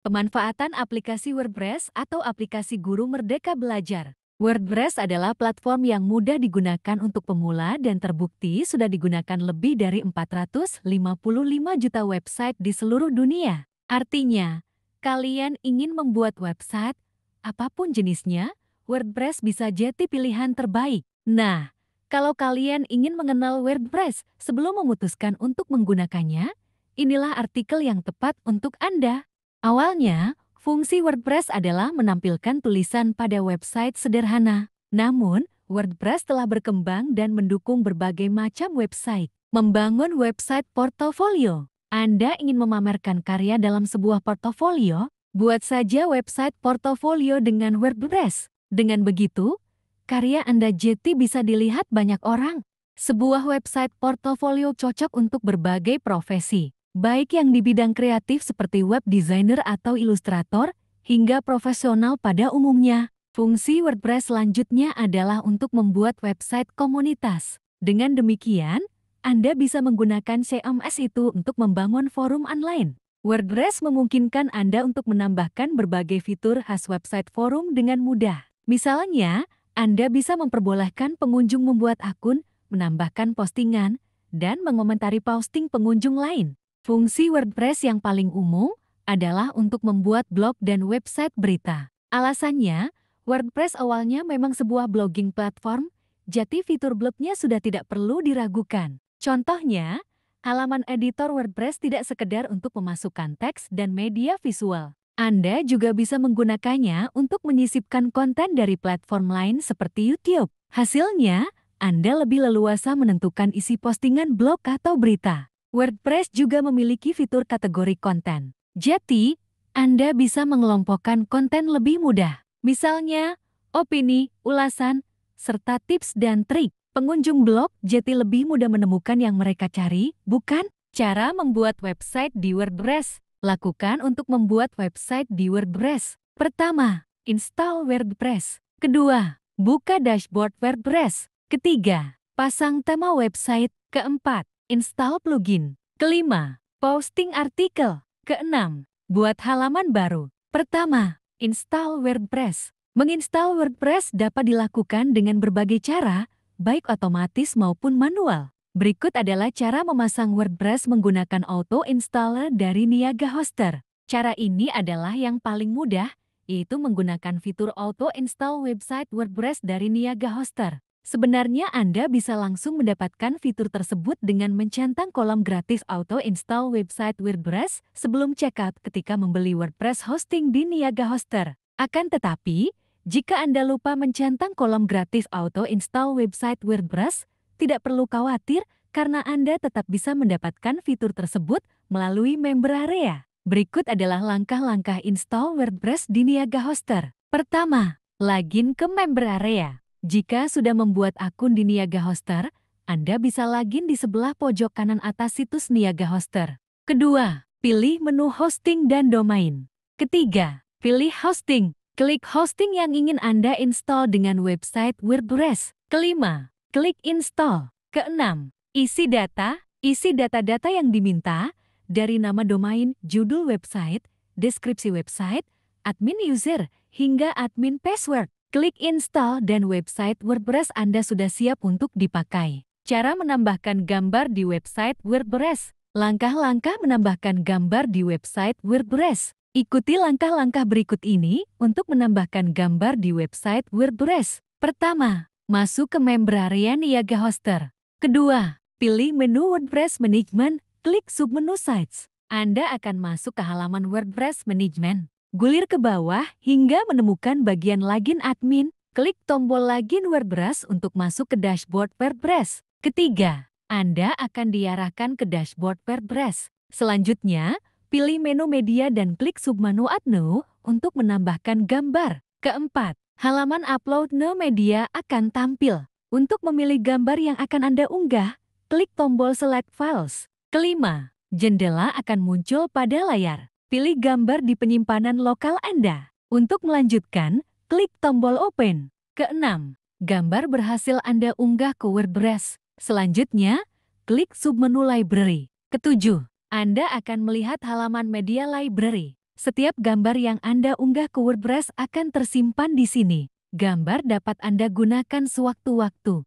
Pemanfaatan aplikasi WordPress atau aplikasi guru merdeka belajar. WordPress adalah platform yang mudah digunakan untuk pemula dan terbukti sudah digunakan lebih dari 455 juta website di seluruh dunia. Artinya, kalian ingin membuat website, apapun jenisnya, WordPress bisa jadi pilihan terbaik. Nah, kalau kalian ingin mengenal WordPress sebelum memutuskan untuk menggunakannya, inilah artikel yang tepat untuk Anda. Awalnya, fungsi WordPress adalah menampilkan tulisan pada website sederhana. Namun, WordPress telah berkembang dan mendukung berbagai macam website. Membangun website portofolio. Anda ingin memamerkan karya dalam sebuah portofolio? Buat saja website portofolio dengan WordPress. Dengan begitu, karya Anda JT bisa dilihat banyak orang. Sebuah website portofolio cocok untuk berbagai profesi baik yang di bidang kreatif seperti web designer atau ilustrator, hingga profesional pada umumnya. Fungsi WordPress selanjutnya adalah untuk membuat website komunitas. Dengan demikian, Anda bisa menggunakan CMS itu untuk membangun forum online. WordPress memungkinkan Anda untuk menambahkan berbagai fitur khas website forum dengan mudah. Misalnya, Anda bisa memperbolehkan pengunjung membuat akun, menambahkan postingan, dan mengomentari posting pengunjung lain. Fungsi WordPress yang paling umum adalah untuk membuat blog dan website berita. Alasannya, WordPress awalnya memang sebuah blogging platform, jadi fitur blognya sudah tidak perlu diragukan. Contohnya, halaman editor WordPress tidak sekedar untuk memasukkan teks dan media visual. Anda juga bisa menggunakannya untuk menyisipkan konten dari platform lain seperti YouTube. Hasilnya, Anda lebih leluasa menentukan isi postingan blog atau berita. WordPress juga memiliki fitur kategori konten. Jadi, Anda bisa mengelompokkan konten lebih mudah. Misalnya, opini, ulasan, serta tips dan trik. Pengunjung blog jadi lebih mudah menemukan yang mereka cari, bukan? Cara membuat website di WordPress. Lakukan untuk membuat website di WordPress. Pertama, install WordPress. Kedua, buka dashboard WordPress. Ketiga, pasang tema website. Keempat, install plugin. Kelima, posting artikel. Keenam, buat halaman baru. Pertama, install WordPress. Menginstal WordPress dapat dilakukan dengan berbagai cara, baik otomatis maupun manual. Berikut adalah cara memasang WordPress menggunakan auto installer dari Niaga Hoster. Cara ini adalah yang paling mudah, yaitu menggunakan fitur auto install website WordPress dari Niaga Hoster. Sebenarnya Anda bisa langsung mendapatkan fitur tersebut dengan mencentang kolom gratis auto-install website WordPress sebelum checkout ketika membeli WordPress hosting di Niaga Hoster. Akan tetapi, jika Anda lupa mencentang kolom gratis auto-install website WordPress, tidak perlu khawatir karena Anda tetap bisa mendapatkan fitur tersebut melalui member area. Berikut adalah langkah-langkah install WordPress di Niaga Hoster. Pertama, login ke member area. Jika sudah membuat akun di Niaga Hoster, Anda bisa login di sebelah pojok kanan atas situs Niaga Hoster. Kedua, pilih menu hosting dan domain. Ketiga, pilih hosting. Klik hosting yang ingin Anda install dengan website WordPress. Kelima, klik install. Keenam, isi data. Isi data-data yang diminta dari nama domain, judul website, deskripsi website, admin user, hingga admin password. Klik install dan website WordPress Anda sudah siap untuk dipakai. Cara menambahkan gambar di website WordPress. Langkah-langkah menambahkan gambar di website WordPress. Ikuti langkah-langkah berikut ini untuk menambahkan gambar di website WordPress. Pertama, masuk ke membrarian Niaga Hoster. Kedua, pilih menu WordPress Management, klik submenu Sites. Anda akan masuk ke halaman WordPress Management. Gulir ke bawah hingga menemukan bagian login admin, klik tombol login WordPress untuk masuk ke dashboard WordPress. Ketiga, Anda akan diarahkan ke dashboard WordPress. Selanjutnya, pilih menu media dan klik submenu add new untuk menambahkan gambar. Keempat, halaman upload new media akan tampil. Untuk memilih gambar yang akan Anda unggah, klik tombol select files. Kelima, jendela akan muncul pada layar. Pilih gambar di penyimpanan lokal Anda. Untuk melanjutkan, klik tombol Open. Keenam, gambar berhasil Anda unggah ke WordPress. Selanjutnya, klik submenu Library. Ketujuh, Anda akan melihat halaman media library. Setiap gambar yang Anda unggah ke WordPress akan tersimpan di sini. Gambar dapat Anda gunakan sewaktu-waktu.